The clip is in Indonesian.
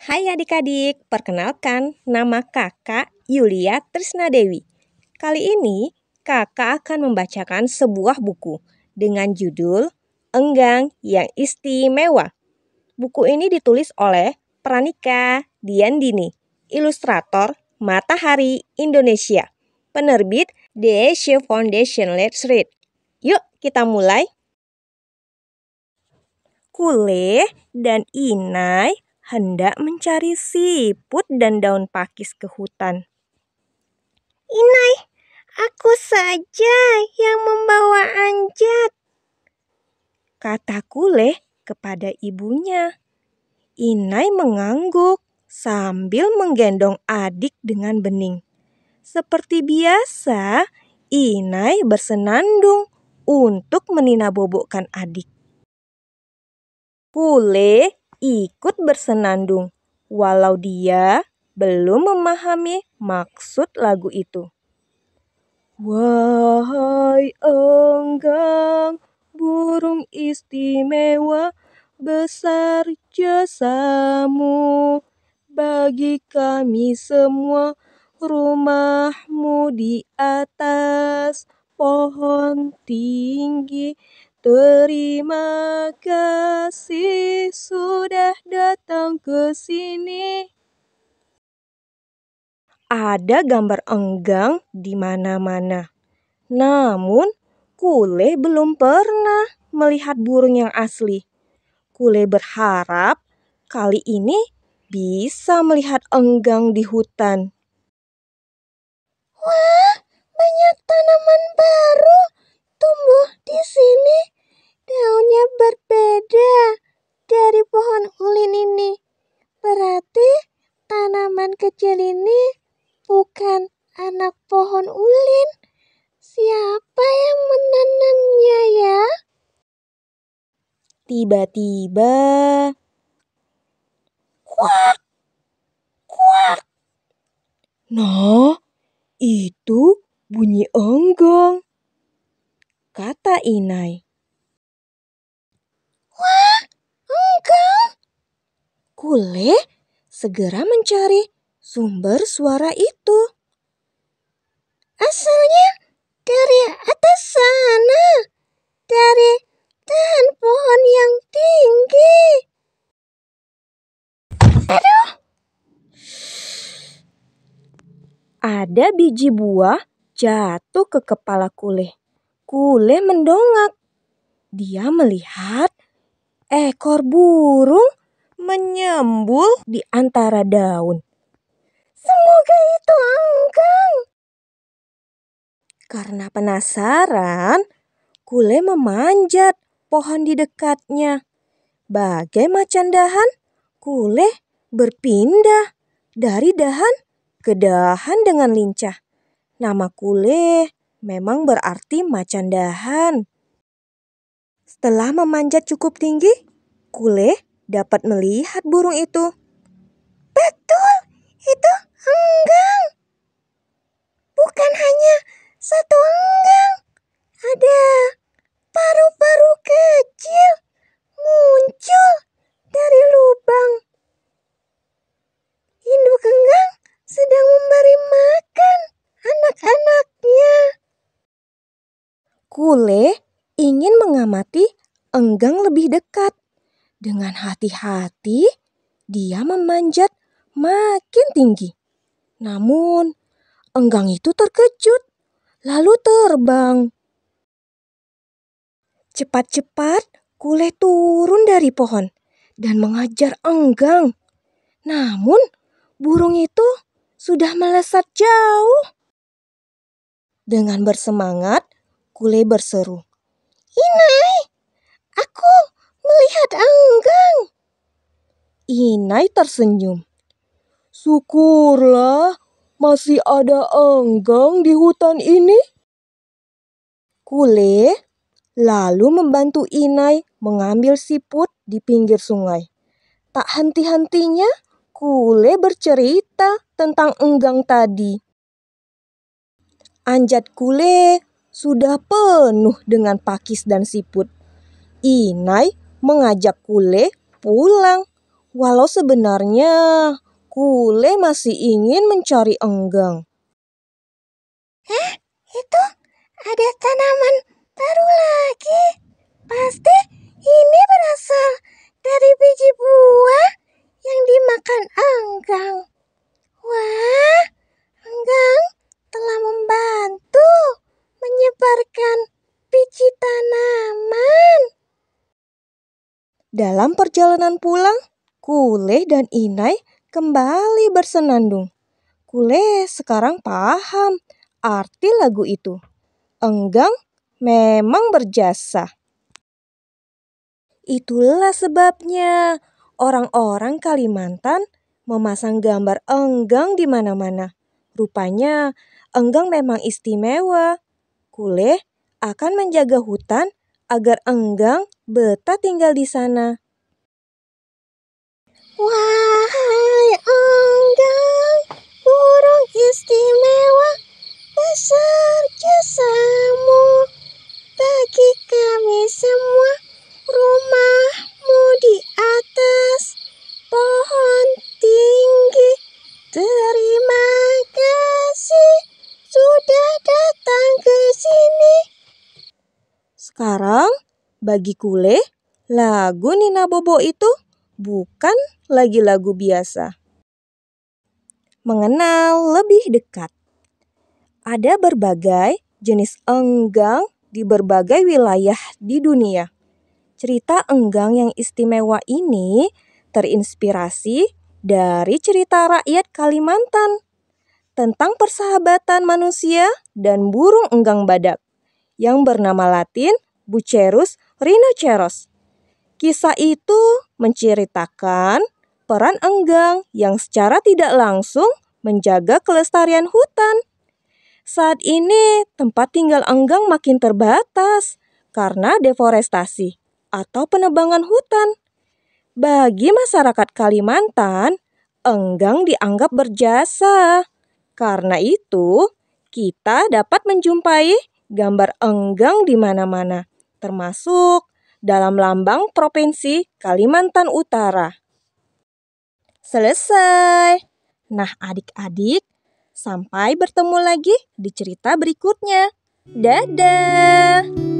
Hai adik-adik, perkenalkan nama kakak Yulia Trisna Dewi. Kali ini kakak akan membacakan sebuah buku dengan judul Enggang yang Istimewa. Buku ini ditulis oleh Pranika Diandini, ilustrator Matahari Indonesia, penerbit Deshe Foundation Let's Read. Yuk kita mulai. Kule dan Inai hendak mencari siput dan daun pakis ke hutan. Inai, aku saja yang membawa anjat. Kata Kule kepada ibunya. Inai mengangguk sambil menggendong adik dengan bening. Seperti biasa, Inai bersenandung untuk meninabobokkan adik. Kule ikut bersenandung, walau dia belum memahami maksud lagu itu. Wahai enggang burung istimewa besar jasamu bagi kami semua rumahmu di atas pohon tinggi terima kasih datang ke sini. Ada gambar enggang di mana-mana. Namun, Kule belum pernah melihat burung yang asli. Kule berharap kali ini bisa melihat enggang di hutan. Wah, banyak tanaman baru tumbuh di sini. Daunnya kecil ini bukan anak pohon ulin. Siapa yang menanamnya ya? Tiba-tiba kuak kuak. Nah, itu bunyi enggong. Kata Inai. Wah, enggong. Kule segera mencari sumber suara itu. Asalnya dari atas sana, dari dahan pohon yang tinggi. Aduh. Ada biji buah jatuh ke kepala Kule. Kule mendongak. Dia melihat ekor burung menyembul di antara daun. Semoga itu angkang. Karena penasaran, Kule memanjat pohon di dekatnya. Bagai macan dahan, Kule berpindah dari dahan ke dahan dengan lincah. Nama Kule memang berarti macan dahan. Setelah memanjat cukup tinggi, Kule dapat melihat burung itu. Betul, itu Enggang. Bukan hanya satu enggang. Ada paru-paru kecil muncul dari lubang. Induk enggang sedang memberi makan anak-anaknya. Kule ingin mengamati enggang lebih dekat. Dengan hati-hati, dia memanjat makin tinggi. Namun, enggang itu terkejut, lalu terbang. Cepat-cepat Kule turun dari pohon dan mengajar enggang. Namun, burung itu sudah melesat jauh. Dengan bersemangat, Kule berseru, "Inai, aku melihat enggang." Inai tersenyum. Syukurlah masih ada enggang di hutan ini. Kule lalu membantu Inai mengambil siput di pinggir sungai. Tak henti-hentinya Kule bercerita tentang enggang tadi. Anjat Kule sudah penuh dengan pakis dan siput. Inai mengajak Kule pulang, walau sebenarnya Kule masih ingin mencari enggang. Eh, itu ada tanaman baru lagi. Pasti ini berasal dari biji buah yang dimakan enggang. Wah, enggang telah membantu menyebarkan biji tanaman. Dalam perjalanan pulang, Kule dan Inai kembali bersenandung. Kule sekarang paham arti lagu itu. Enggang memang berjasa. Itulah sebabnya orang-orang Kalimantan memasang gambar enggang di mana-mana. Rupanya enggang memang istimewa. Kule akan menjaga hutan agar enggang betah tinggal di sana. Wah, istimewa Besar jasamu Bagi kami semua Rumahmu di atas Pohon tinggi Terima kasih Sudah datang ke sini Sekarang bagi Kule Lagu Nina Bobo itu bukan lagi lagu biasa mengenal lebih dekat. Ada berbagai jenis enggang di berbagai wilayah di dunia. Cerita enggang yang istimewa ini terinspirasi dari cerita rakyat Kalimantan tentang persahabatan manusia dan burung enggang badak yang bernama latin Bucerus rhinoceros. Kisah itu menceritakan peran enggang yang secara tidak langsung menjaga kelestarian hutan. Saat ini, tempat tinggal enggang makin terbatas karena deforestasi atau penebangan hutan. Bagi masyarakat Kalimantan, enggang dianggap berjasa. Karena itu, kita dapat menjumpai gambar enggang di mana-mana, termasuk dalam lambang Provinsi Kalimantan Utara. Selesai. Nah, adik-adik, sampai bertemu lagi di cerita berikutnya. Dadah.